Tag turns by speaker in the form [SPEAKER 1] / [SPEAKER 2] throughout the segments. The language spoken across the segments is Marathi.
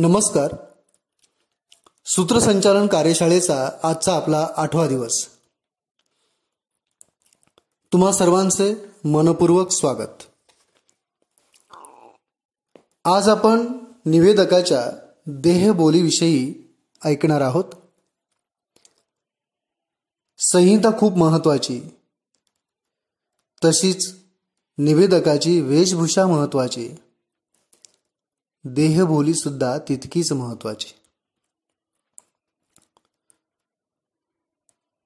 [SPEAKER 1] नमस्कार सूत्रसंचालन कार्यशाळेचा आजचा आपला आठवा दिवस तुम्हा सर्वांचे मनपूर्वक स्वागत आज आपण निवेदकाच्या देहबोलीविषयी ऐकणार आहोत संहिता खूप महत्वाची तशीच निवेदकाची वेशभूषा महत्वाची देहबोली सुद्धा तितकीच महत्वाची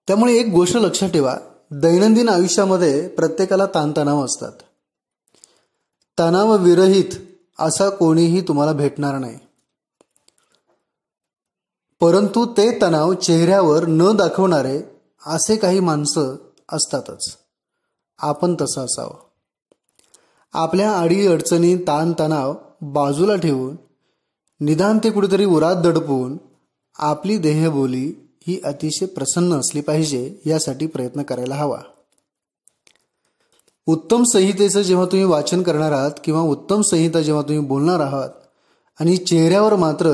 [SPEAKER 1] त्यामुळे एक गोष्ट लक्षात ठेवा दैनंदिन आयुष्यामध्ये प्रत्येकाला ताणतणाव असतात तणावविरहित असा कोणीही तुम्हाला भेटणार नाही परंतु ते तणाव चेहऱ्यावर न दाखवणारे असे काही माणसं असतातच आपण तसं असावं आपल्या अडचणी ताणतणाव बाजूला ठेवून निदान ते कुठेतरी उरात दडपून आपली देहबोली ही अतिशय प्रसन्न असली पाहिजे यासाठी प्रयत्न करायला हवा उत्तम संहितेचं जेव्हा तुम्ही वाचन करणार आहात किंवा उत्तम संहिता जेव्हा तुम्ही बोलणार आहात आणि चेहऱ्यावर मात्र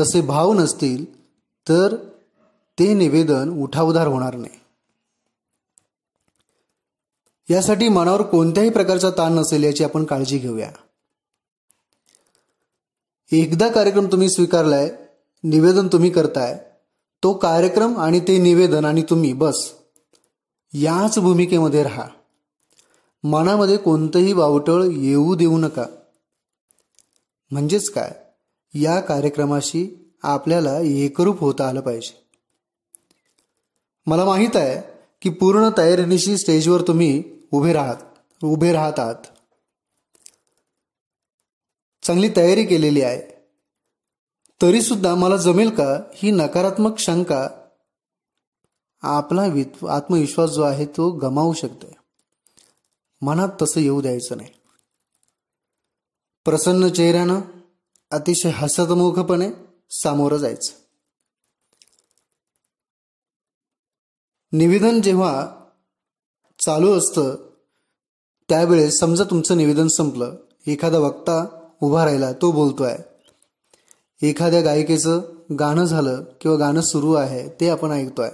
[SPEAKER 1] तसे भाव नसतील तर ते निवेदन उठावधार होणार नाही यासाठी मनावर कोणत्याही प्रकारचा ताण नसेल याची आपण काळजी घेऊया एकदा कार्यक्रम तुम्ही स्वीकारलाय निवेदन तुम्ही करताय तो कार्यक्रम आणि ते निवेदन आणि तुम्ही बस याच भूमिकेमध्ये राहा मनामध्ये कोणतंही वावटळ येऊ देऊ नका म्हणजेच काय या कार्यक्रमाशी आपल्याला एकरूप होता आलं पाहिजे मला माहीत आहे की पूर्ण तयारीनिशी स्टेजवर तुम्ही उभे राहत उभे राहत आहात चांगली तयारी केलेली आहे तरी सुद्धा मला जमेल का ही नकारात्मक शंका आपला आत्मविश्वास जो आहे तो गमावू शकतोय मनात तसं येऊ द्यायचं नाही प्रसन्न चेहऱ्यानं अतिशय हसतमुखपणे सामोरं जायचं निवेदन जेव्हा चालू असतं त्यावेळेस समजा तुमचं निवेदन संपलं एखादा वक्ता उभा राहिला तो बोलतोय एखाद्या गायिकेचं गाणं झालं किंवा गाणं सुरू आहे ते आपण ऐकतोय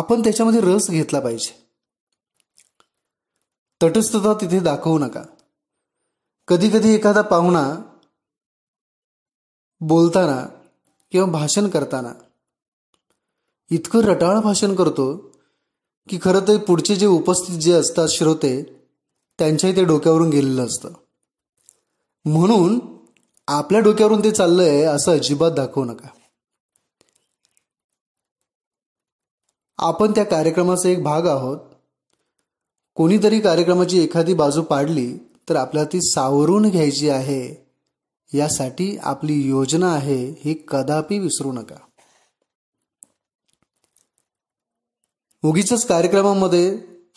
[SPEAKER 1] आपण त्याच्यामध्ये रस घेतला पाहिजे तटस्थता तिथे दाखवू नका कधी कधी एखादा पाहुणा बोलताना किंवा भाषण करताना इतकं रटाळ भाषण करतो की खरं तर पुढचे जे उपस्थित जे असतात श्रोते त्यांच्याही ते डोक्यावरून गेलेलं असतं म्हणून आपल्या डोक्यावरून ते चाललंय असं अजिबात दाखवू नका आपण त्या कार्यक्रमाचा एक भाग आहोत कोणीतरी कार्यक्रमाची एखादी बाजू पाडली तर आपल्याला ती सावरून घ्यायची आहे यासाठी आपली योजना आहे ही कदापि विसरू नका उगीच कार्यक्रमामध्ये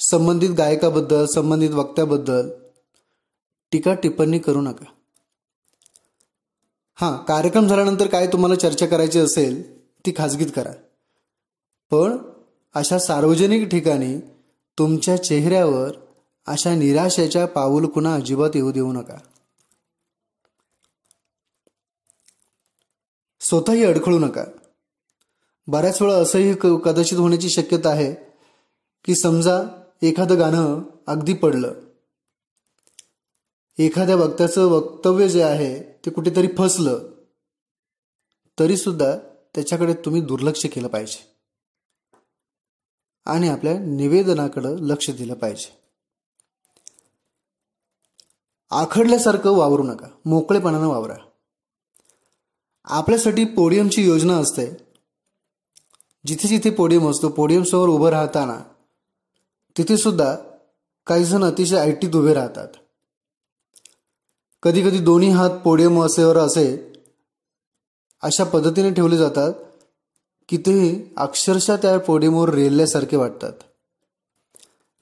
[SPEAKER 1] संबंधित गायकाबद्दल संबंधित वक्त्याबद्दल टीका टिप्पणी करू नका हां कार्यक्रम झाल्यानंतर काय तुम्हाला चर्चा करायची असेल ती खाजगीत करा पण अशा सार्वजनिक ठिकाणी तुमच्या चेहऱ्यावर अशा निराशेच्या पाऊलकुना अजिबात येऊ देऊ नका स्वतःही अडखळू नका बऱ्याच वेळा असंही कदाचित होण्याची शक्यता आहे की समजा एखादं गाणं अगदी पडलं एखाद्या वक्त्याचं वक्तव्य जे आहे ते कुठेतरी फसलं सुद्धा त्याच्याकडे तुम्ही दुर्लक्ष केलं पाहिजे आणि आपल्या निवेदनाकडं लक्ष दिलं पाहिजे आखडल्यासारखं वावरू नका मोकळेपणानं वावरा आपल्यासाठी पोडियमची योजना असते जिथे जिथे पोडियम असतो पोडियमसमोर उभं राहताना तिथे सुद्धा काही जण अतिशय आयटीत उभे राहतात कधी कधी दोन्ही हात पोडियम असेवर असे अशा पद्धतीने ठेवले जातात की ते अक्षरशः त्या पोडियमवर रेलल्यासारखे वाटतात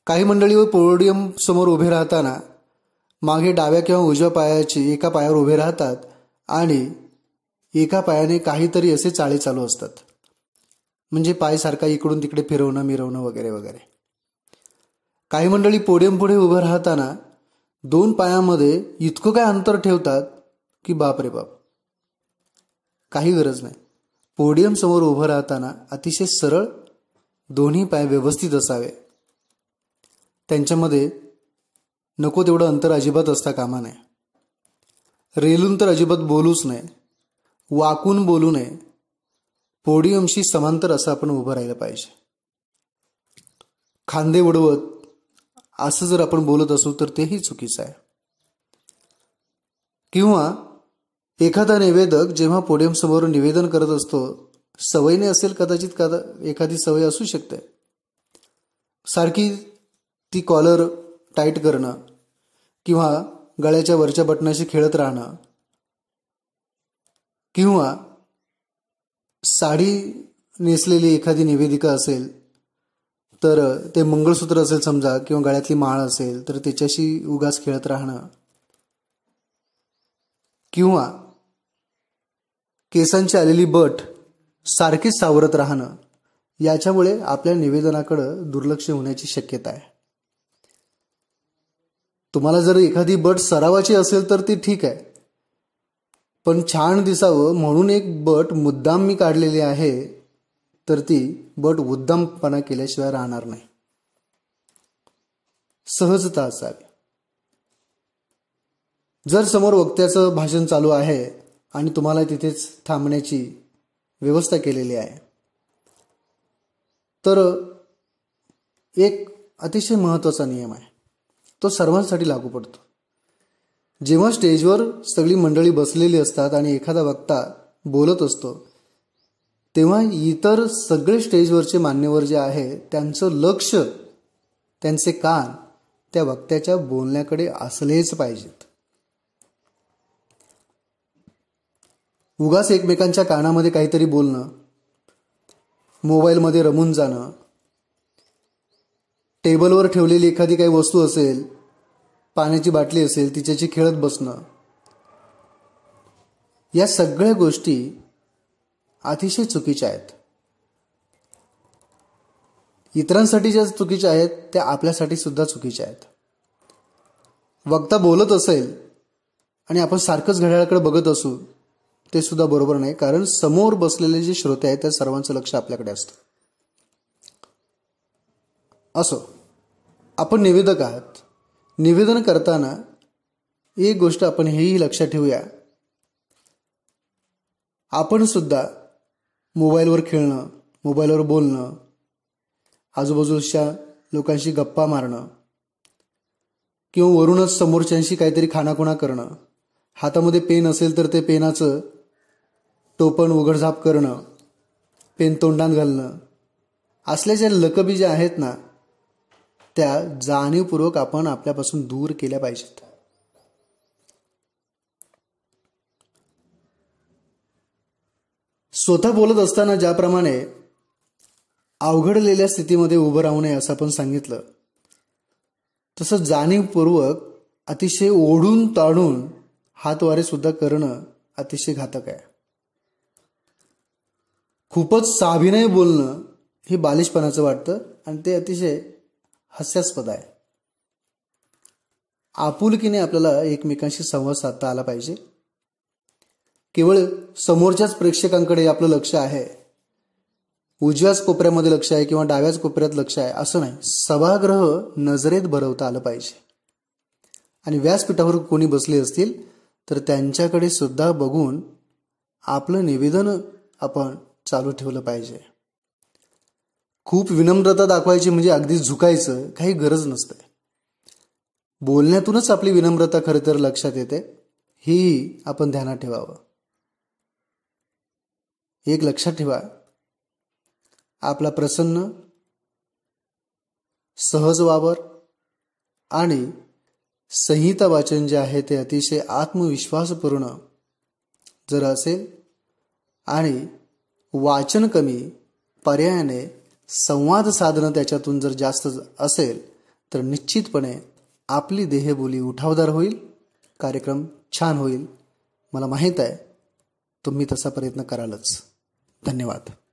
[SPEAKER 1] काही मंडळी पोडियम समोर उभे राहताना मागे डाव्या किंवा उजव्या पायाची एका पायावर उभे राहतात आणि एका पायाने काहीतरी असे चाळे चालू असतात म्हणजे पायसारखा इकडून तिकडे फिरवणं मिरवणं वगैरे वगैरे काही मंडळी पोडियम पुढे उभं राहताना दोन पायामध्ये इतकं काय अंतर ठेवतात की बाप रे बाप काही गरज नाही पोडियम समोर उभं राहताना अतिशय सरळ दोन्ही पाय व्यवस्थित असावे त्यांच्यामध्ये नको तेवढं अंतर अजिबात असता कामा नये रेलून तर अजिबात बोलूच नये वाकून बोलू नये पोडियमशी समांतर असं आपण उभं राहिलं पाहिजे खांदे उडवत असं जर आपण बोलत असू तर तेही चुकीचं आहे किंवा एखादा निवेदक जेव्हा समोर निवेदन करत असतो सवयीने असेल कदाचित कदा एखादी सवय असू शकते सारखी ती कॉलर टाईट करणं किंवा गळ्याच्या वरच्या बटनाशी खेळत राहणं किंवा साडी नेसलेली एखादी निवेदिका असेल तर ते मंगळसूत्र असेल समजा किंवा गळ्यातली माळ असेल तर त्याच्याशी उगास खेळत राहणं किंवा केसांची आलेली बट सारखीच सावरत राहणं याच्यामुळे आपल्या निवेदनाकडं दुर्लक्ष होण्याची शक्यता आहे तुम्हाला जर एखादी बट सरावाची असेल तर ती ठीक आहे पण छान दिसावं म्हणून एक बट मुद्दाम मी काढलेली आहे तर ती बट उद्दमपणा केल्याशिवाय राहणार नाही सहजता असावी जर समोर वक्त्याचं भाषण चालू आहे आणि तुम्हाला तिथेच थांबण्याची व्यवस्था केलेली आहे तर एक अतिशय महत्त्वाचा नियम आहे तो सर्वांसाठी लागू पडतो जेव्हा स्टेजवर सगळी मंडळी बसलेली असतात आणि एखादा वक्ता बोलत असतो तेव्हा इतर सगळे स्टेजवरचे मान्यवर जे आहे त्यांचं लक्ष त्यांचे कान त्या वक्त्याच्या बोलण्याकडे असलेच पाहिजेत उगाच एकमेकांच्या कानामध्ये काहीतरी बोलणं मोबाईलमध्ये रमून जाणं टेबलवर ठेवलेली एखादी काही वस्तू असेल पाण्याची बाटली असेल तिच्याशी खेळत बसणं या सगळ्या गोष्टी अतिशय चुकीच्या आहेत इतरांसाठी ज्या चुकीच्या आहेत त्या आपल्यासाठी सुद्धा चुकीच्या आहेत वक्ता बोलत असेल आणि आपण सारखंच घड्याळाकडे बघत असू ते सुद्धा बरोबर नाही कारण समोर बसलेले जे श्रोते आहेत त्या सर्वांचं लक्ष आपल्याकडे असतं असो आपण निवेदक आहात निवेदन करताना एक गोष्ट आपण हेही लक्षात ठेवूया आपण सुद्धा मोबाईलवर खेळणं मोबाईलवर बोलणं आजूबाजूच्या लोकांशी गप्पा मारणं किंवा वरूनच समोरच्यांशी काहीतरी खाणाखुणा करणं हातामध्ये पेन असेल तर ते पेनाचं टोपण उघडझाप करणं पेन तोंडात घालणं असल्या ज्या लकबी ज्या आहेत ना त्या जाणीवपूर्वक आपण आपल्यापासून दूर केल्या पाहिजेत स्वतः बोलत असताना ज्याप्रमाणे अवघडलेल्या स्थितीमध्ये उभं राहू नये असं आपण सांगितलं तसं जाणीवपूर्वक अतिशय ओढून ताडून हातवारे सुद्धा करणं अतिशय घातक आहे खूपच साभिनय बोलणं हे बालिशपणाचं वाटतं आणि ते अतिशय हास्यास्पद आहे आपुलकीने आपल्याला एकमेकांशी संवाद साधता आला पाहिजे केवळ समोरच्याच प्रेक्षकांकडे आपलं लक्ष आहे उजव्याच कोपऱ्यामध्ये लक्ष आहे किंवा डाव्याच कोपऱ्यात लक्ष आहे असं नाही सभागृह नजरेत भरवता आलं पाहिजे आणि व्यासपीठावर कोणी बसले असतील तर त्यांच्याकडे सुद्धा बघून आपलं निवेदन आपण चालू ठेवलं पाहिजे खूप विनम्रता दाखवायची म्हणजे अगदी झुकायचं काही गरज नसते बोलण्यातूनच आपली विनम्रता खरं तर लक्षात येते ही आपण ध्यानात ठेवावं एक लक्षात ठेवा आपला प्रसन्न सहज वावर आणि संहिता वाचन जे आहे ते अतिशय आत्मविश्वासपूर्ण जर असेल आणि वाचन कमी पर्यायाने संवाद साधनं त्याच्यातून जर जास्त असेल तर निश्चितपणे आपली देहबोली उठावदार होईल कार्यक्रम छान होईल मला माहीत आहे तुम्ही तसा प्रयत्न करालच धन्यवाद